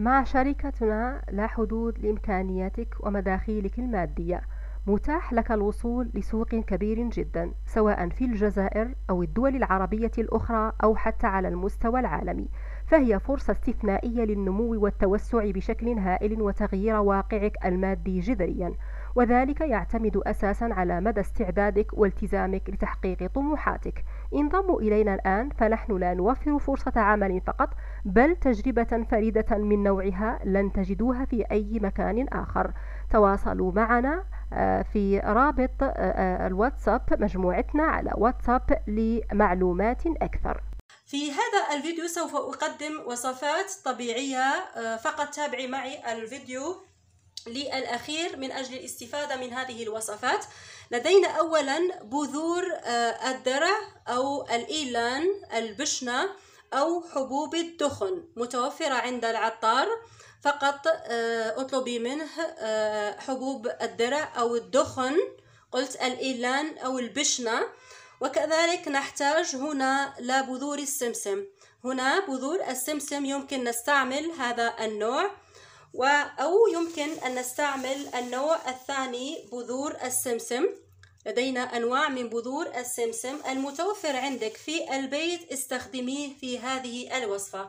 مع شركتنا لا حدود لإمكانياتك ومداخيلك المادية متاح لك الوصول لسوق كبير جدا سواء في الجزائر أو الدول العربية الأخرى أو حتى على المستوى العالمي فهي فرصة استثنائية للنمو والتوسع بشكل هائل وتغيير واقعك المادي جذريا وذلك يعتمد أساسا على مدى استعدادك والتزامك لتحقيق طموحاتك انضموا إلينا الآن فنحن لا نوفر فرصة عمل فقط بل تجربة فريدة من نوعها لن تجدوها في أي مكان آخر تواصلوا معنا آه، في رابط آه، آه، الواتساب مجموعتنا على واتساب لمعلومات أكثر في هذا الفيديو سوف أقدم وصفات طبيعية فقط تابعي معي الفيديو للأخير من أجل الاستفادة من هذه الوصفات لدينا أولا بذور الدرع أو الإيلان البشنة أو حبوب الدخن متوفرة عند العطار فقط آه، اطلبي منه آه، حبوب الدرع أو الدخن قلت الإيلان أو البشنة وكذلك نحتاج هنا لبذور السمسم هنا بذور السمسم يمكن نستعمل هذا النوع أو يمكن أن نستعمل النوع الثاني بذور السمسم لدينا أنواع من بذور السمسم المتوفر عندك في البيت استخدميه في هذه الوصفة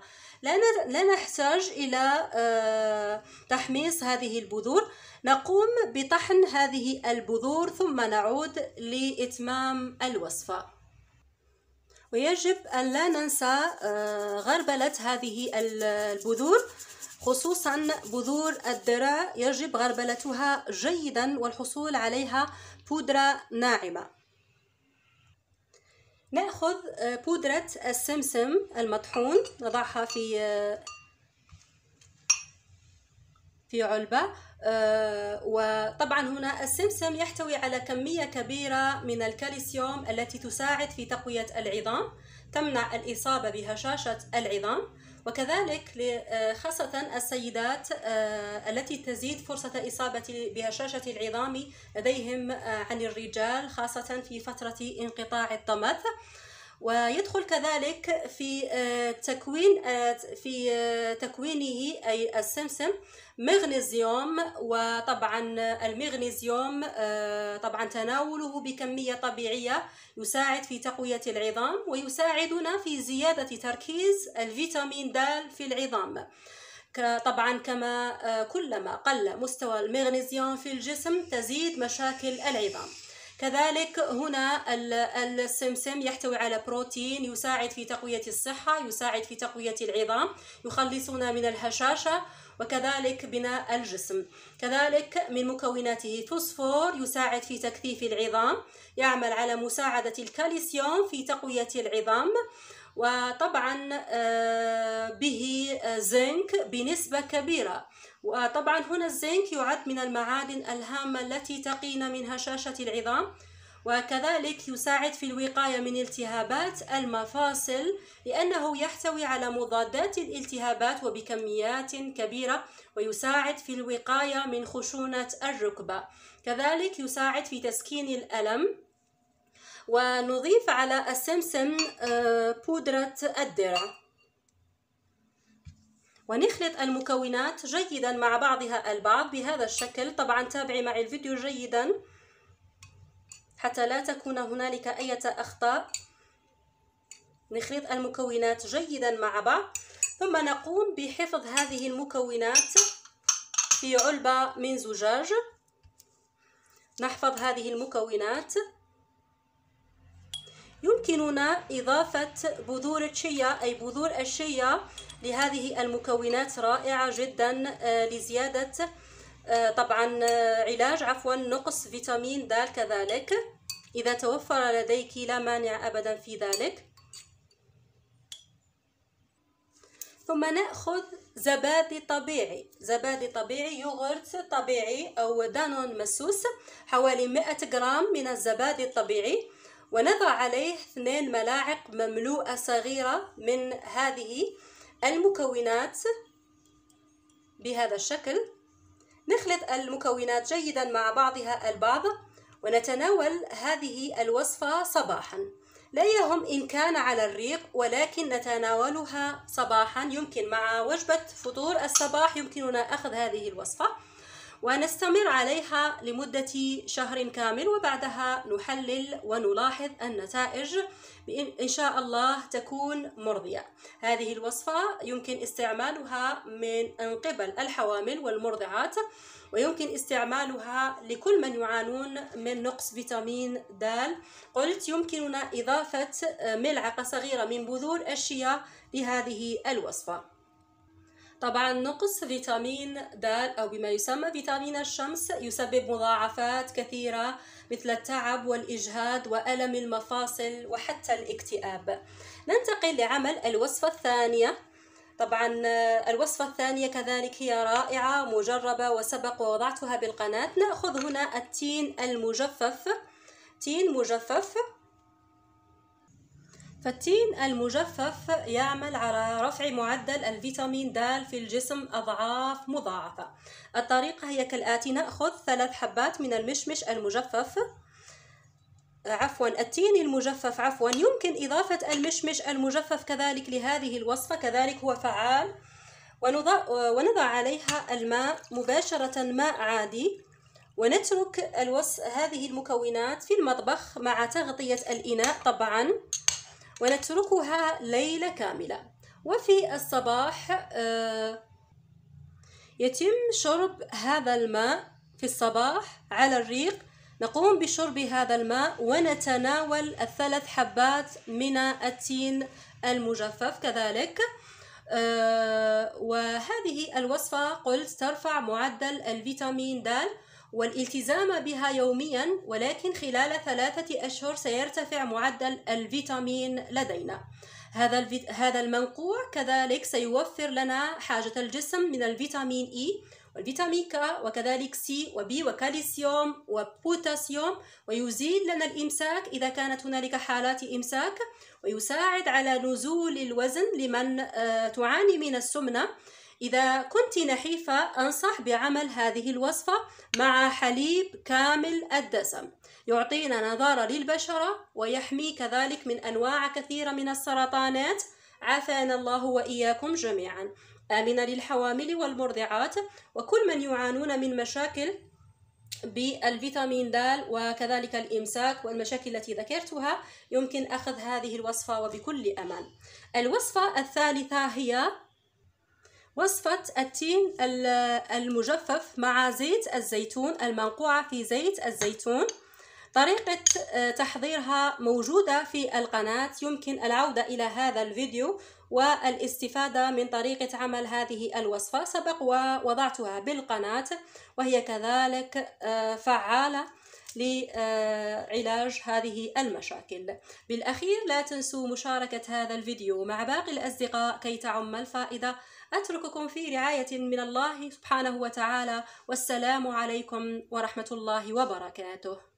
لا نحتاج إلى آه، تحميص هذه البذور نقوم بطحن هذه البذور ثم نعود لإتمام الوصفة ويجب أن لا ننسى آه، غربلة هذه البذور خصوصا بذور الدراء يجب غربلتها جيدا والحصول عليها بودرة ناعمة نأخذ آه، بودرة السمسم المطحون نضعها في آه، في علبة آه، وطبعا هنا السمسم يحتوي على كمية كبيرة من الكالسيوم التي تساعد في تقوية العظام تمنع الإصابة بهشاشة العظام وكذلك آه، خاصة السيدات آه، التي تزيد فرصة إصابة بهشاشة العظام لديهم آه، عن الرجال خاصة في فترة انقطاع الطمث ويدخل كذلك في آه، تكوين آه، في آه، تكوينه أي السمسم مغنيزيوم وطبعا المغنيزيوم طبعا تناوله بكمية طبيعية يساعد في تقوية العظام ويساعدنا في زيادة تركيز الفيتامين د في العظام طبعا كما كلما قل مستوى المغنيزيوم في الجسم تزيد مشاكل العظام كذلك هنا السمسم يحتوي على بروتين يساعد في تقوية الصحة يساعد في تقوية العظام يخلصنا من الهشاشة وكذلك بناء الجسم كذلك من مكوناته فوسفور يساعد في تكثيف العظام يعمل على مساعدة الكالسيوم في تقوية العظام وطبعا آه، به آه، زنك بنسبة كبيرة وطبعا هنا الزنك يعد من المعادن الهامة التي تقينا من هشاشة العظام وكذلك يساعد في الوقاية من التهابات المفاصل لأنه يحتوي على مضادات الالتهابات وبكميات كبيرة ويساعد في الوقاية من خشونة الركبة كذلك يساعد في تسكين الألم ونضيف على السمسم آه، بودرة الدرع ونخلط المكونات جيدا مع بعضها البعض بهذا الشكل طبعا تابعي معي الفيديو جيدا حتى لا تكون هنالك أي أخطاء نخلط المكونات جيدا مع بعض ثم نقوم بحفظ هذه المكونات في علبة من زجاج نحفظ هذه المكونات يمكننا إضافة بذور الشيا أي بذور الشيا لهذه المكونات رائعة جدا آه، لزيادة آه، طبعا آه، علاج عفوا نقص فيتامين د كذلك إذا توفر لديك لا مانع أبدا في ذلك ثم نأخذ زبادي طبيعي زبادي طبيعي يوغرت طبيعي أو دانون مسوس حوالي 100 جرام من الزبادي الطبيعي ونضع عليه اثنين ملاعق مملوءة صغيرة من هذه المكونات بهذا الشكل نخلط المكونات جيدا مع بعضها البعض ونتناول هذه الوصفة صباحا لا يهم إن كان على الريق ولكن نتناولها صباحا يمكن مع وجبة فطور الصباح يمكننا أخذ هذه الوصفة ونستمر عليها لمدة شهر كامل وبعدها نحلل ونلاحظ النتائج إن شاء الله تكون مرضية هذه الوصفة يمكن استعمالها من قبل الحوامل والمرضعات ويمكن استعمالها لكل من يعانون من نقص فيتامين د قلت يمكننا إضافة ملعقة صغيرة من بذور الشيا لهذه الوصفة طبعا نقص فيتامين د أو بما يسمى فيتامين الشمس يسبب مضاعفات كثيرة مثل التعب والإجهاد وألم المفاصل وحتى الاكتئاب ننتقل لعمل الوصفة الثانية طبعا الوصفة الثانية كذلك هي رائعة مجربة وسبق ووضعتها بالقناة نأخذ هنا التين المجفف تين مجفف فالتين المجفف يعمل على رفع معدل الفيتامين د في الجسم أضعاف مضاعفة الطريقة هي كالآتي نأخذ ثلاث حبات من المشمش المجفف عفوا التين المجفف عفوا يمكن إضافة المشمش المجفف كذلك لهذه الوصفة كذلك هو فعال ونضع, ونضع عليها الماء مباشرة ماء عادي ونترك الوص هذه المكونات في المطبخ مع تغطية الإناء طبعا ونتركها ليلة كاملة وفي الصباح آه، يتم شرب هذا الماء في الصباح على الريق نقوم بشرب هذا الماء ونتناول الثلاث حبات من التين المجفف كذلك آه، وهذه الوصفة قلت ترفع معدل الفيتامين د والالتزام بها يوميا ولكن خلال ثلاثة أشهر سيرتفع معدل الفيتامين لدينا هذا هذا المنقوع كذلك سيوفر لنا حاجة الجسم من الفيتامين إي e والفيتامين كا وكذلك سي وبي وكالسيوم وبوتاسيوم ويزيد لنا الإمساك إذا كانت هنالك حالات إمساك ويساعد على نزول الوزن لمن آه، تعاني من السمنة إذا كنت نحيفة أنصح بعمل هذه الوصفة مع حليب كامل الدسم يعطينا نظارة للبشرة ويحمي كذلك من أنواع كثيرة من السرطانات عافانا الله وإياكم جميعا آمنة للحوامل والمرضعات وكل من يعانون من مشاكل بالفيتامين د وكذلك الإمساك والمشاكل التي ذكرتها يمكن أخذ هذه الوصفة وبكل أمان الوصفة الثالثة هي وصفة التين المجفف مع زيت الزيتون المنقوعة في زيت الزيتون طريقة آه، تحضيرها موجودة في القناة يمكن العودة إلى هذا الفيديو والاستفادة من طريقة عمل هذه الوصفة سبق ووضعتها بالقناة وهي كذلك آه، فعالة لعلاج هذه المشاكل بالأخير لا تنسوا مشاركة هذا الفيديو مع باقي الأصدقاء كي تعم الفائدة أترككم في رعاية من الله سبحانه وتعالى والسلام عليكم ورحمة الله وبركاته